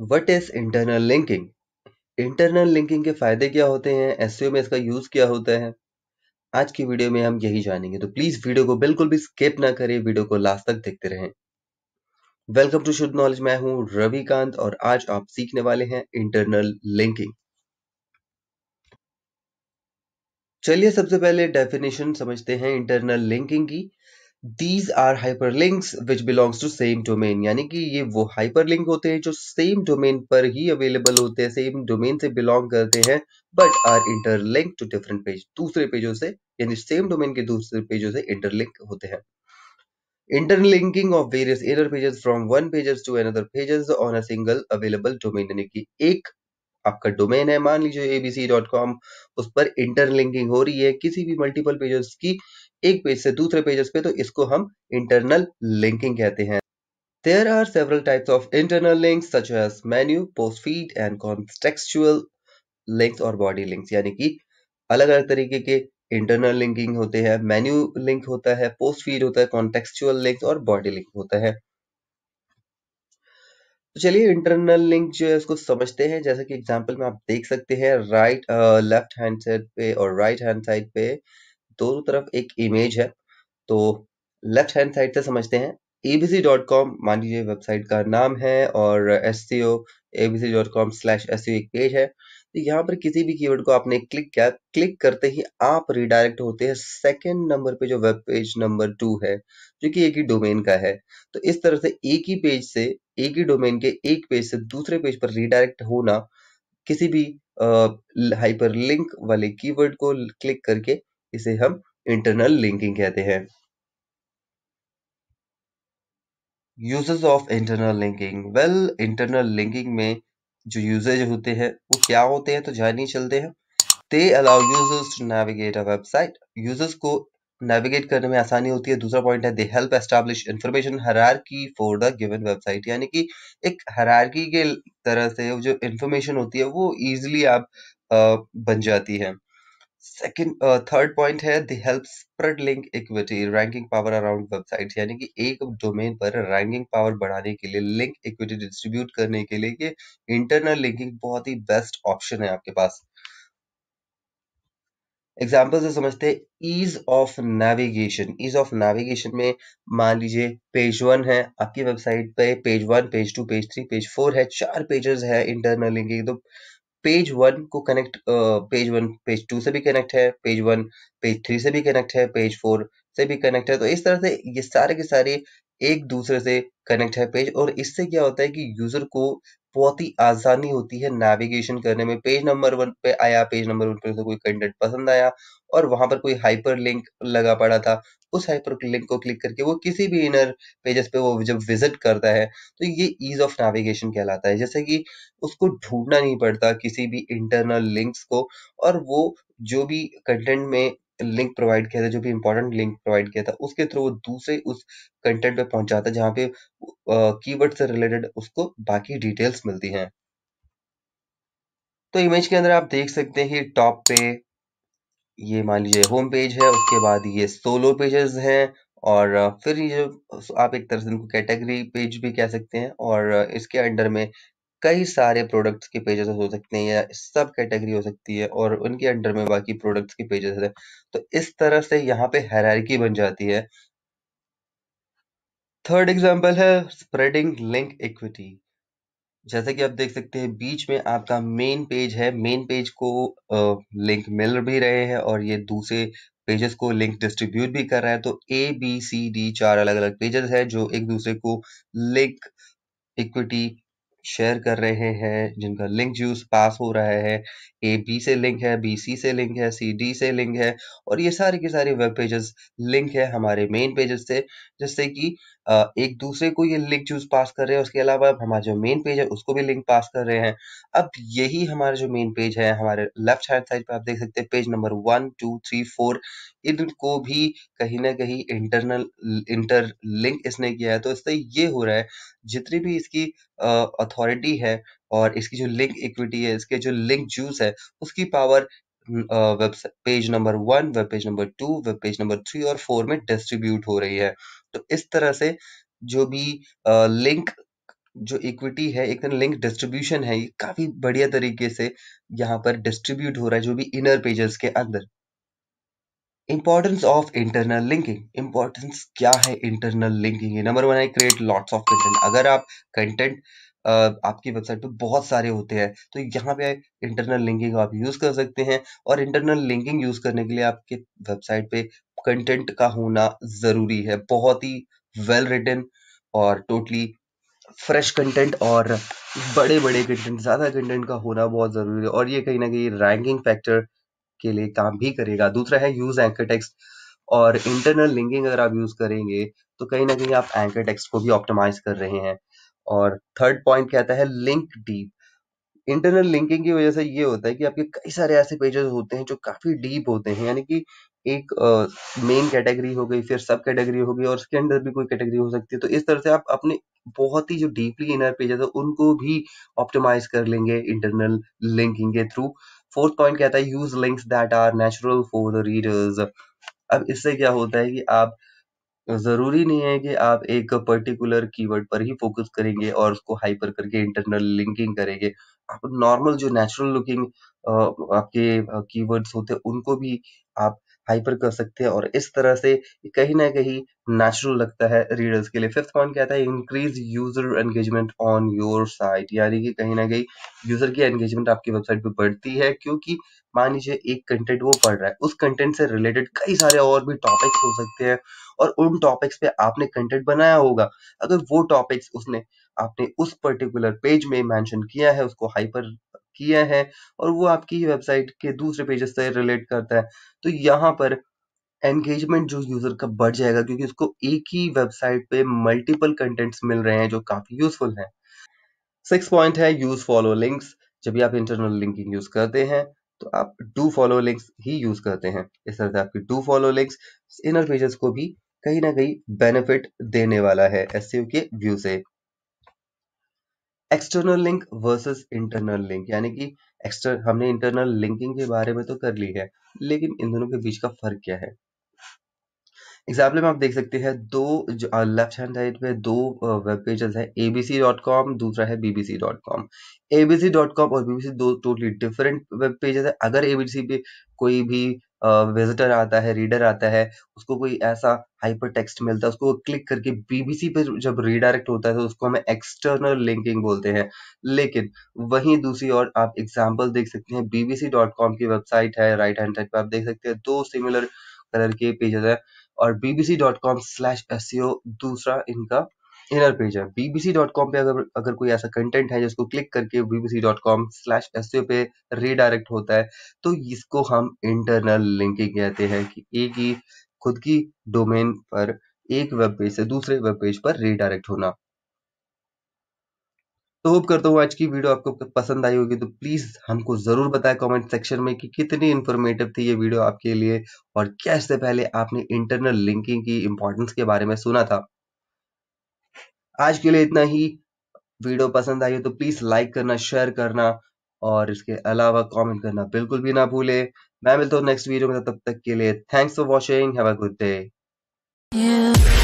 what is internal linking internal linking के फायदे क्या होते हैं एस e में इसका यूज क्या होता है आज की वीडियो में हम यही जानेंगे तो प्लीज वीडियो को बिल्कुल भी स्किप ना करें वीडियो को लास्ट तक देखते रहें वेलकम टू शुद्ध नॉलेज मैं हूं रविकांत और आज आप सीखने वाले हैं इंटरनल लिंकिंग चलिए सबसे पहले डेफिनेशन समझते हैं इंटरनल लिंकिंग की these are hyperlinks which belongs to same domain यानी कि ये वो हाइपरलिंक होते हैं जो सेम डोमेन पर ही अवेलेबल होते हैं सेम डोमेन से बिलोंग करते हैं but are interlink to different page दूसरे पेजों से यानी सेम डोमेन के दूसरे पेजों से इंटरलिंक होते हैं interlinking of various error pages from one pages to another pages on a single available domain यानी कि एक आपका डोमेन है मान लीजिए abc.com उस पर इंटरलिंकिंग हो रही है किसी भी मल्टीपल पेजेस की एक पेज से दूसरे पेजेस पे तो इसको हम इंटरनल लिंकिंग कहते हैं there are several types of internal link such as menu post feed and contextual links और बॉडी लिंक यानी कि अलग अलग तरीके के इंटरनल लिंकिंग होते हैं मेन्यू लिंक होता है पोस्ट फीड होता है कॉन्टेक्चुअल लिंक और बॉडी लिंक होता है तो चलिए इंटरनल लिंक जो है उसको समझते हैं जैसे कि एग्जांपल में आप देख सकते हैं राइट लेफ्ट हैंड साइड पे और राइट हैंड साइड पे दोनों तरफ एक इमेज है तो लेफ्ट हैंड साइड से समझते हैं एबीसी डॉट कॉम मान लीजिए वेबसाइट का नाम है और S C O ABC dot com slash S एक पेज है तो यहाँ पर किसी भी कीवर्ड को आपने क्लिक किया क्लिक करते ही आप रिडायरेक्ट होते हैं सेकंड नंबर पे जो वेब पेज नंबर टू है जो कि एक ही डोमेन का है तो इस तरह से एक ही पेज से एक ही डोमेन के एक पेज से दूसरे पेज पर रिडायरेक्ट होना किसी भी हाइपर लिंक वाले कीवर्ड को क्लिक करके इसे हम इंटरनल लिंकिंग कहते हैं uses of internal linking well internal linking में जो यूजेज होते हैं वो क्या होते हैं तो जान ही चलते हैं they allow users to navigate a website users को नेविगेट करने में आसानी होती है दूसरा पॉइंट है they help establish information hierarchy for the given website यानी कि एक हरारकी के तरह से जो इंफॉर्मेशन होती है वो ईजिली आप आ, बन जाती है सेकेंड थर्ड पॉइंट है the help spread link equity ranking power around website यानी कि एक डोमेन पर रैंकिंग पावर बढ़ाने के लिए लिंक इक्विटी डिस्ट्रीब्यूट करने के लिए कि इंटरनल लिंकिंग बहुत ही बेस्ट ऑप्शन है आपके पास एग्जाम्पल से समझते हैं ease of navigation ease of navigation में मान लीजिए पेज वन है आपकी वेबसाइट पे page one page two page three page four है चार पेजेस है इंटरनल लिंकिंग तो पेज वन को connect page one page two से भी कनेक्ट है पेज वन पेज थ्री से भी कनेक्ट है पेज फोर से भी कनेक्ट है तो इस तरह से ये सारे के सारे एक दूसरे से कनेक्ट है पेज और इससे क्या होता है कि यूजर को बहुत ही आसानी होती है नेविगेशन करने में पेज नंबर वन पे आया पेज नंबर वन पे तो कोई कंटेंट पसंद आया और वहां पर कोई हाइपर लिंक लगा पड़ा था उस हाइपर लिंक को क्लिक करके वो किसी भी इनर पेजेस पे वो जब विजिट करता है तो ये ईज ऑफ नेविगेशन कहलाता है जैसे कि उसको ढूंढना नहीं पड़ता किसी भी इंटरनल लिंक्स को और वो जो भी कंटेंट में लिंक प्रोवाइड किया था जो कि इंपॉर्टेंट लिंक प्रोवाइड किया था उसके थ्रू वो दूसरे उस कंटेंट पे पहुंच जाता है जहाँ पे कीवर्ड से रिलेटेड उसको बाकी डिटेल्स मिलती हैं तो इमेज के अंदर आप देख सकते हैं कि टॉप पे ये मान लीजिए होम पेज है उसके बाद ये सोलो पेजेस हैं और फिर ये आप एक तरह से इनको कैटेगरी पेज भी कह सकते हैं और इसके अंडर में कई सारे प्रोडक्ट्स के पेजेस हो सकते हैं या सब कैटेगरी हो सकती है और उनके अंडर में बाकी प्रोडक्ट्स के पेजेस है तो इस तरह से यहाँ पे हैरार्की बन जाती है थर्ड एग्जाम्पल है स्प्रेडिंग लिंक इक्विटी जैसे कि आप देख सकते हैं बीच में आपका मेन पेज है मेन पेज को लिंक मिल भी रहे हैं और ये दूसरे पेजेस को लिंक डिस्ट्रीब्यूट भी कर रहा है तो ए बी सी डी चार अलग अलग पेजेस है जो एक दूसरे को लिंक इक्विटी शेयर कर रहे हैं जिनका लिंक जूस पास हो रहा है ए बी से लिंक है बी सी से लिंक है सी डी से लिंक है और ये सारे के सारे वेब पेजेस लिंक है हमारे मेन पेजेस से जिससे कि एक दूसरे को ये लिंक जूस पास कर रहे हैं उसके अलावा हमारा जो मेन पेज है उसको भी लिंक पास कर रहे हैं अब यही हमारा जो मेन पेज है हमारे लेफ्ट हैंड साइड पर आप देख सकते हैं page number one two three four इनको भी कहीं ना कहीं इंटरनल इंटर लिंक इसने किया है तो इससे ये हो रहा है जितनी भी इसकी अथॉरिटी है और इसकी जो लिंक इक्विटी है इसके जो लिंक जूस है उसकी power web page number one web page number two web page number three और फोर में डिस्ट्रीब्यूट हो रही है तो इस तरह से जो भी लिंक जो इक्विटी है एक लिंक डिस्ट्रीब्यूशन है ये काफी बढ़िया तरीके से यहाँ पर डिस्ट्रीब्यूट हो रहा है जो भी इनर पेजेस के अंदर importance of internal linking importance क्या है internal linking number one I create lots of content अगर आप कंटेंट uh, आपकी वेबसाइट पे बहुत सारे होते हैं तो यहाँ पे इंटरनल लिंकिंग आप यूज कर सकते हैं और इंटरनल लिंकिंग यूज करने के लिए आपके वेबसाइट पे कंटेंट का होना जरूरी है बहुत ही वेल रिटन और टोटली फ्रेश कंटेंट और बड़े बड़े कंटेंट ज़्यादा कंटेंट का होना बहुत ज़रूरी है और ये कहीं ना कहीं रैंकिंग फैक्टर के लिए काम भी करेगा दूसरा है यूज एंकर टेक्स्ट और इंटरनल लिंकिंग अगर आप यूज करेंगे तो कहीं ना कहीं आप एंकर टेक्स्ट को भी ऑप्टिमाइज कर रहे हैं और थर्ड पॉइंट कहता है लिंक डीप इंटरनल लिंकिंग की वजह से ये होता है कि आपके कई सारे ऐसे पेजेस होते हैं जो काफी डीप होते हैं यानी कि एक मेन uh, कैटेगरी हो गई फिर सब कैटेगरी हो गई और उसके अंदर भी कोई कैटेगरी हो सकती है तो इस तरह से आप अपने बहुत ही जो डीपली इनर पेजेस है उनको भी ऑप्टिमाइज कर लेंगे इंटरनल लिंकिंग के थ्रू फोर्थ पॉइंट कहता है use links that are natural for the readers अब इससे क्या होता है कि आप जरूरी नहीं है कि आप एक पर्टिकुलर कीवर्ड पर ही फोकस करेंगे और उसको हाइपर करके इंटरनल लिंकिंग करेंगे आप नॉर्मल जो नेचुरल लुकिंग आपके कीवर्ड्स होते हैं उनको भी आप हाइपर कर सकते हैं और इस तरह से कहीं ना कहीं नेचुरल लगता है रीडर्स के लिए फिफ्थ पॉइंट कहता है increase user engagement on your site यानी कि कहीं ना कहीं यूजर की एंगेजमेंट आपकी वेबसाइट पे बढ़ती है क्योंकि मान लीजिए एक कंटेंट वो पढ़ रहा है उस कंटेंट से रिलेटेड कई सारे और भी टॉपिक्स हो सकते हैं और उन टॉपिक्स पे आपने कंटेंट बनाया होगा अगर वो टॉपिक्स उसने आपने उस पर्टिकुलर पेज में मेंशन किया है उसको हाइपर किया है और वो आपकी ही वेबसाइट के दूसरे पेजेस से रिलेट करता है तो यहाँ पर एंगेजमेंट जो यूजर का बढ़ जाएगा क्योंकि उसको एक ही वेबसाइट पे मल्टीपल कंटेंट्स मिल रहे हैं जो काफी यूजफुल है सिक्स पॉइंट है यूज फॉलो लिंक्स जब भी आप इंटरनल लिंकिंग यूज करते हैं तो आप डू फॉलो लिंक्स ही यूज करते हैं इस तरह से आपकी do follow links inner pages को भी कहीं ना कहीं बेनिफिट देने वाला है एस के व्यू से external link versus internal link यानी कि एक्सटर्नल हमने इंटरनल लिंकिंग के बारे में तो कर ली है लेकिन इन दोनों के बीच का फर्क क्या है एग्जाम्पल में आप देख सकते हैं दो लेफ्ट हैंड साइड पे दो वेब पेजेस है एबीसी डॉट कॉम दूसरा है BBC dot com ABC dot com और बीबीसी दो टोटली डिफरेंट वेब पेजेस है अगर एबीसी पे कोई भी विजिटर आता है रीडर आता है उसको कोई ऐसा हाइपर टेक्स्ट मिलता है उसको क्लिक करके बीबीसी पे जब रीडायरेक्ट होता है तो उसको हमें एक्सटर्नल लिंकिंग बोलते हैं लेकिन वहीं दूसरी ओर आप एग्जाम्पल देख सकते हैं बीबीसी डॉट कॉम की वेबसाइट है राइट हैंड साइड पर आप देख सकते हैं दो सिमिलर कलर के पेजेस है और BBC dot com slash S दूसरा इनका इनर पेज है बीबीसी डॉट कॉम पे अगर अगर कोई ऐसा कंटेंट है जिसको क्लिक करके BBC dot com slash S पे रीडायरेक्ट होता है तो इसको हम इंटरनल लिंकिंग कहते हैं कि एक ही खुद की डोमेन पर एक वेब पेज से दूसरे वेब पेज पर रीडायरेक्ट होना तो होप करता हूँ आज की वीडियो आपको पसंद आई होगी तो प्लीज़ हमको ज़रूर बताएं कमेंट सेक्शन में कि कितनी इन्फॉर्मेटिव थी ये वीडियो आपके लिए और क्या इससे पहले आपने इंटरनल लिंकिंग की इंपॉर्टेंस के बारे में सुना था आज के लिए इतना ही वीडियो पसंद आई हो तो प्लीज लाइक करना शेयर करना और इसके अलावा कमेंट करना बिल्कुल भी ना भूले मैं मिलता हूँ नेक्स्ट वीडियो में तब तक के लिए thanks for watching have a good day